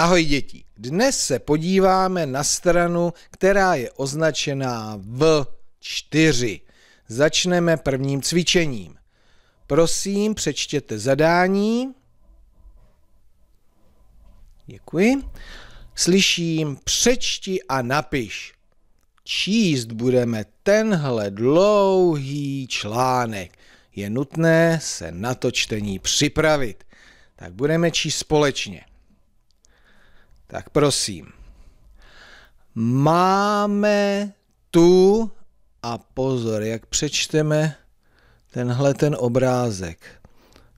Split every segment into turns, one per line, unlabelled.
Ahoj děti, dnes se podíváme na stranu, která je označená V4. Začneme prvním cvičením. Prosím, přečtěte zadání. Děkuji. Slyším, přečti a napiš. Číst budeme tenhle dlouhý článek. Je nutné se na to čtení připravit. Tak budeme číst společně. Tak prosím. Máme tu, a pozor, jak přečteme tenhle ten obrázek.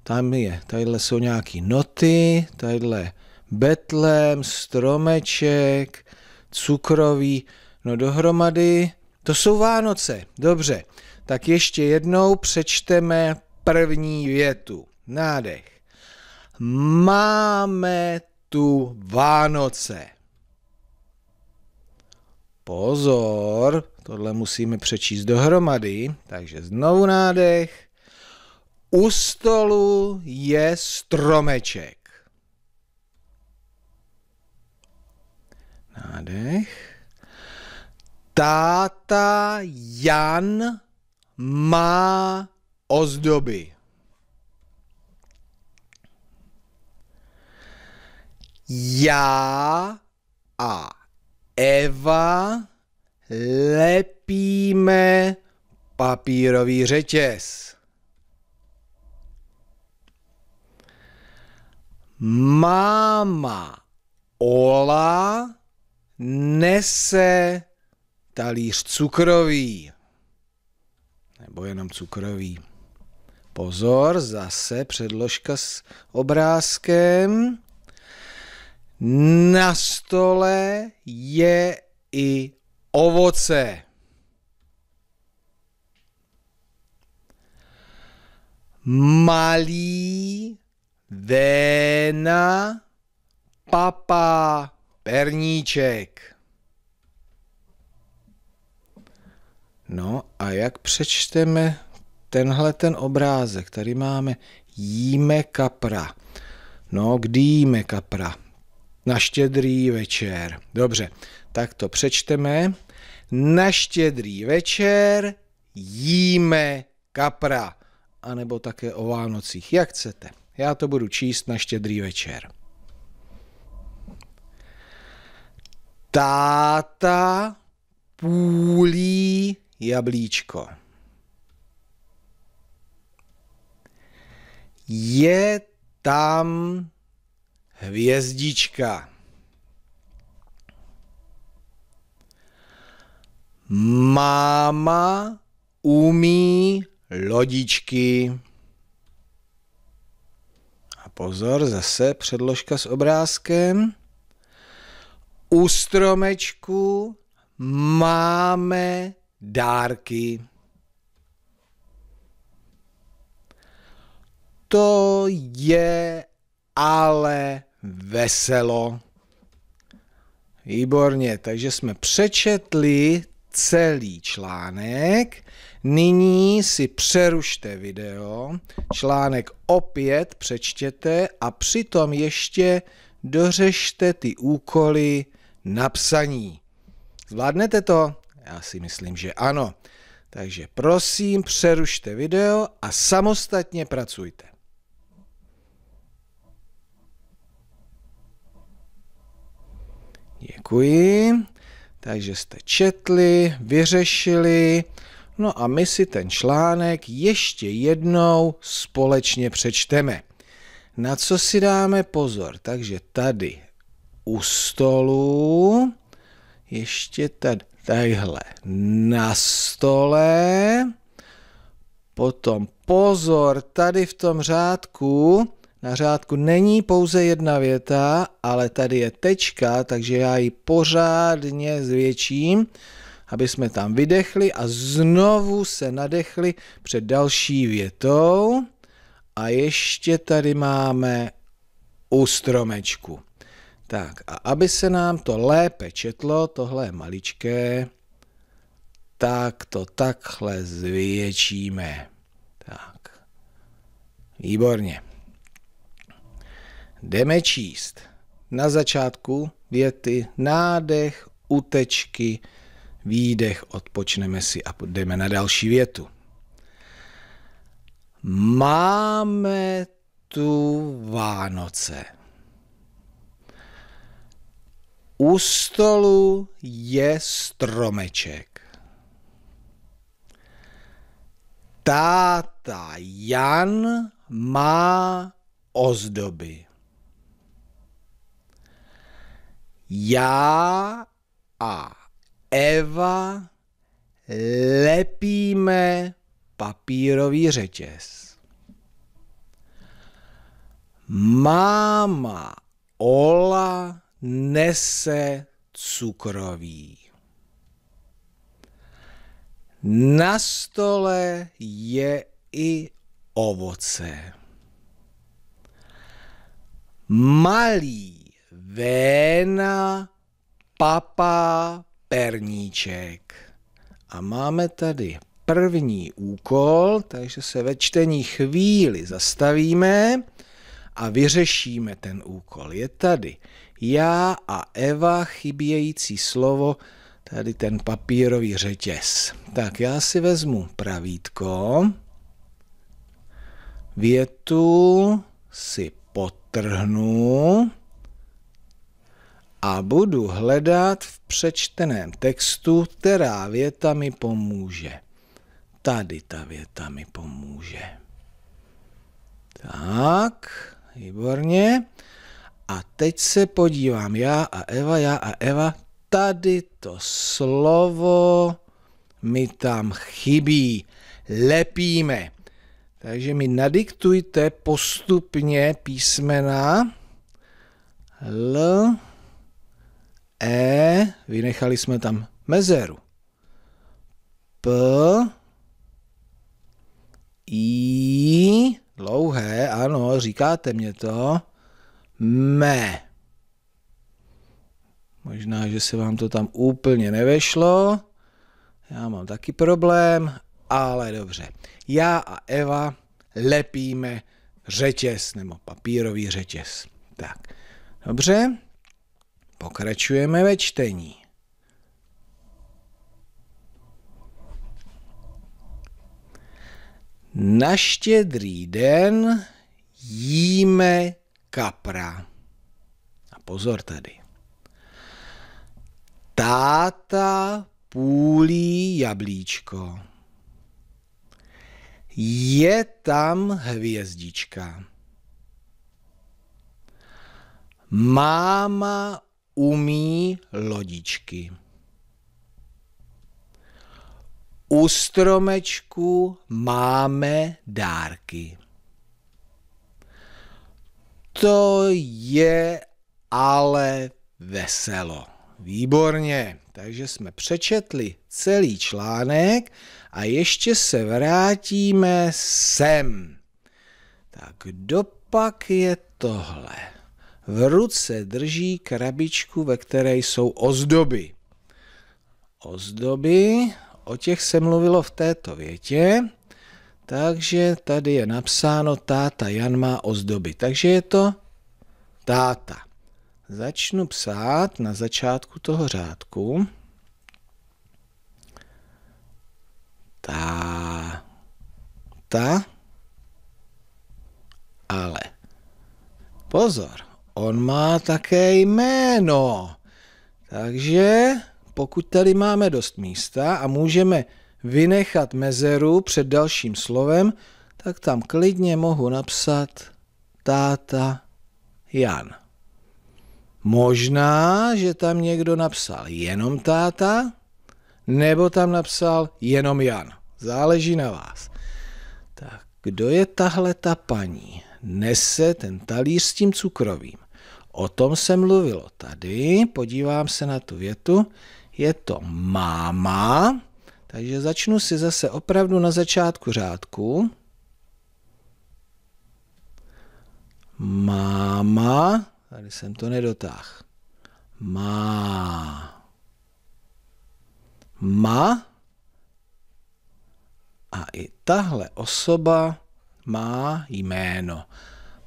Tam je, tadyhle jsou nějaké noty, tadyhle betlem, stromeček, cukrový, no dohromady. To jsou Vánoce, dobře. Tak ještě jednou přečteme první větu. Nádech. Máme tu Vánoce. Pozor, tohle musíme přečíst dohromady, takže znovu nádech. U stolu je stromeček. Nádech. Táta Jan má ozdoby. já a Eva lepíme papírový řetěz. Máma Ola nese talíř cukrový. Nebo jenom cukrový. Pozor, zase předložka s obrázkem. Na stole je i ovoce. Malý véna papa perníček. No a jak přečteme tenhle ten obrázek? Tady máme jíme kapra. No, kdy jíme kapra? Na štědrý večer. Dobře, tak to přečteme. Na štědrý večer jíme kapra, a nebo také o Vánocích, jak chcete. Já to budu číst na štědrý večer. Táta půlí jablíčko. Je tam Hvězdička. Máma umí lodičky. A pozor, zase předložka s obrázkem. U stromečku máme dárky. To je ale veselo. Výborně, takže jsme přečetli celý článek. Nyní si přerušte video, článek opět přečtěte a přitom ještě dořešte ty úkoly napsaní. Zvládnete to? Já si myslím, že ano. Takže prosím, přerušte video a samostatně pracujte. Děkuji. Takže jste četli, vyřešili. No a my si ten článek ještě jednou společně přečteme. Na co si dáme pozor? Takže tady u stolu, ještě tady, tadyhle na stole, potom pozor tady v tom řádku, na řádku není pouze jedna věta, ale tady je tečka, takže já ji pořádně zvětším, aby jsme tam vydechli a znovu se nadechli před další větou. A ještě tady máme u stromečku. Tak a aby se nám to lépe četlo, tohle je maličké, tak to takhle zvětšíme. Tak. Výborně jdeme číst. Na začátku věty nádech, utečky, výdech, odpočneme si a jdeme na další větu. Máme tu Vánoce. U stolu je stromeček. Táta Jan má ozdoby. Já a Eva lepíme papírový řetěz. Máma Ola nese cukroví. Na stole je i ovoce. Malý Véna Papa Perníček. A máme tady první úkol, takže se ve čtení chvíli zastavíme a vyřešíme ten úkol. Je tady já a Eva chybějící slovo, tady ten papírový řetěz. Tak já si vezmu pravítko, větu si potrhnu, a budu hledat v přečteném textu, která věta mi pomůže. Tady ta věta mi pomůže. Tak, výborně. A teď se podívám já a Eva, já a Eva. Tady to slovo mi tam chybí. Lepíme. Takže mi nadiktujte postupně písmena L, E, vynechali jsme tam mezeru. P, I, dlouhé, ano, říkáte mě to, me. Možná, že se vám to tam úplně nevešlo. Já mám taky problém, ale dobře. Já a Eva lepíme řetěz nebo papírový řetěz. Tak, dobře. Pokračujeme ve čtení. Na štědrý den jíme kapra. A pozor tady. Táta půlí jablíčko. Je tam hvězdička. Máma umí lodičky. U stromečku máme dárky. To je ale veselo. Výborně, takže jsme přečetli celý článek a ještě se vrátíme sem. Tak dopak je tohle? V ruce drží krabičku, ve které jsou ozdoby. Ozdoby, o těch se mluvilo v této větě, takže tady je napsáno táta Jan má ozdoby. Takže je to táta. Začnu psát na začátku toho řádku. Tá, ta, ale. Pozor, on má také jméno. Takže pokud tady máme dost místa a můžeme vynechat mezeru před dalším slovem, tak tam klidně mohu napsat táta Jan. Možná, že tam někdo napsal jenom táta, nebo tam napsal jenom Jan. Záleží na vás. Tak kdo je tahle ta paní? nese ten talíř s tím cukrovým. O tom se mluvilo tady, podívám se na tu větu, je to máma, takže začnu si zase opravdu na začátku řádku. Máma, tady jsem to nedotáhl. Má. Ma. A i tahle osoba má jméno.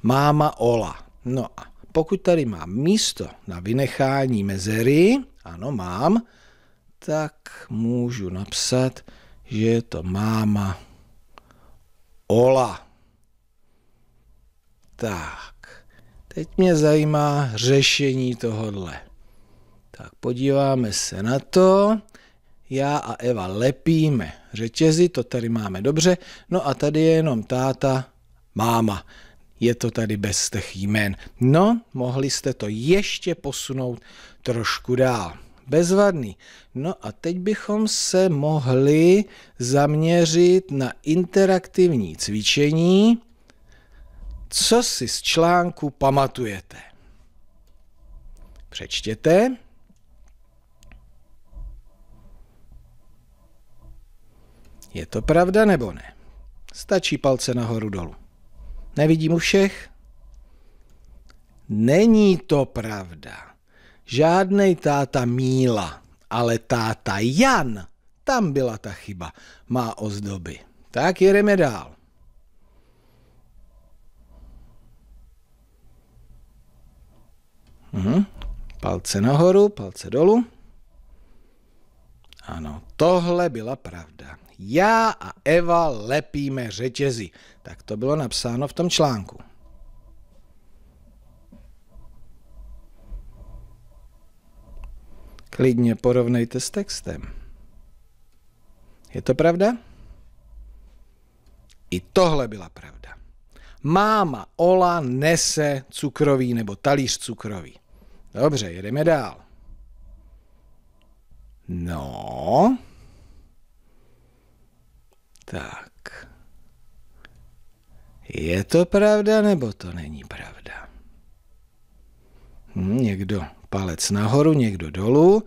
Máma Ola. No a pokud tady mám místo na vynechání mezery, ano, mám, tak můžu napsat, že je to máma Ola. Tak, teď mě zajímá řešení tohodle. Tak podíváme se na to já a Eva lepíme řetězy, to tady máme dobře, no a tady je jenom táta, máma. Je to tady bez těch jmén. No, mohli jste to ještě posunout trošku dál. Bezvadný. No a teď bychom se mohli zaměřit na interaktivní cvičení. Co si z článku pamatujete? Přečtěte. Je to pravda nebo ne? Stačí palce nahoru dolů. Nevidím u všech? Není to pravda. Žádnej táta Míla, ale táta Jan. Tam byla ta chyba. Má ozdoby. Tak jedeme dál. Mhm. Palce nahoru, palce dolů. Ano, tohle byla pravda. Já a Eva lepíme řetězy. Tak to bylo napsáno v tom článku. Klidně porovnejte s textem. Je to pravda? I tohle byla pravda. Máma Ola nese cukroví nebo talíř cukroví. Dobře, jedeme dál. No, tak. Je to pravda nebo to není pravda? Hm, někdo palec nahoru, někdo dolů,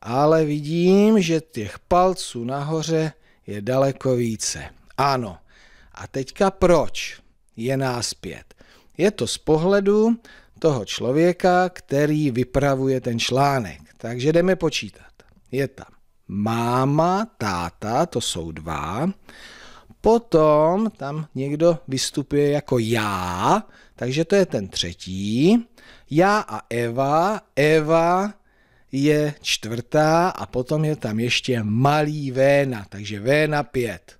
ale vidím, že těch palců nahoře je daleko více. Ano. A teďka proč je nás pět? Je to z pohledu toho člověka, který vypravuje ten článek. Takže jdeme počítat. Je tam máma, táta, to jsou dva. Potom tam někdo vystupuje jako já, takže to je ten třetí. Já a Eva, Eva je čtvrtá a potom je tam ještě malý Véna, takže Véna pět.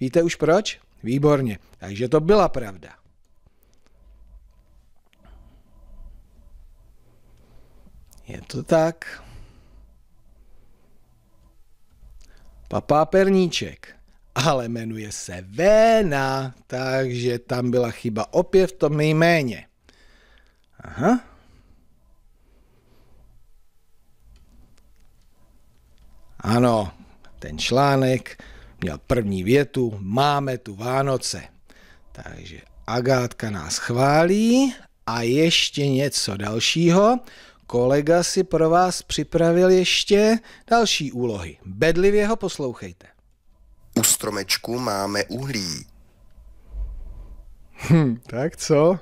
Víte už proč? Výborně, takže to byla pravda. Je to tak. Papá Perníček. Ale jmenuje se Véna, takže tam byla chyba opět v tom jméně. Aha. Ano, ten článek měl první větu, máme tu Vánoce. Takže Agátka nás chválí a ještě něco dalšího. Kolega si pro vás připravil ještě další úlohy. Bedlivě ho poslouchejte. U stromečku máme uhlí. Hm, tak co?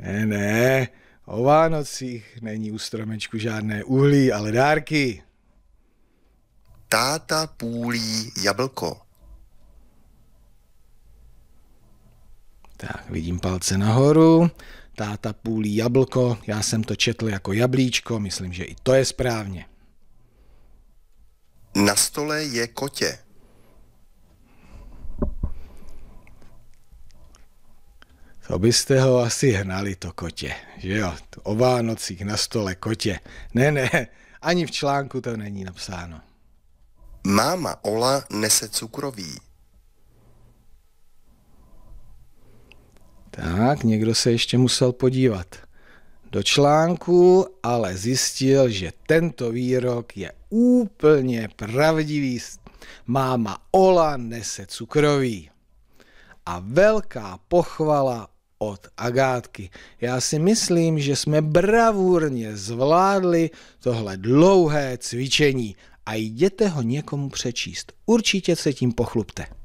Ne, ne, o Vánocích není u stromečku žádné uhlí, ale dárky. Táta půlí jablko. Tak, vidím palce nahoru táta půlí jablko, já jsem to četl jako jablíčko, myslím, že i to je správně. Na stole je kotě. To byste ho asi hnali, to kotě, že jo? O Vánocích na stole kotě. Ne, ne, ani v článku to není napsáno. Máma Ola nese cukroví. Tak, někdo se ještě musel podívat do článku, ale zjistil, že tento výrok je úplně pravdivý. Máma Ola nese cukroví. A velká pochvala od Agátky. Já si myslím, že jsme bravurně zvládli tohle dlouhé cvičení a jděte ho někomu přečíst. Určitě se tím pochlubte.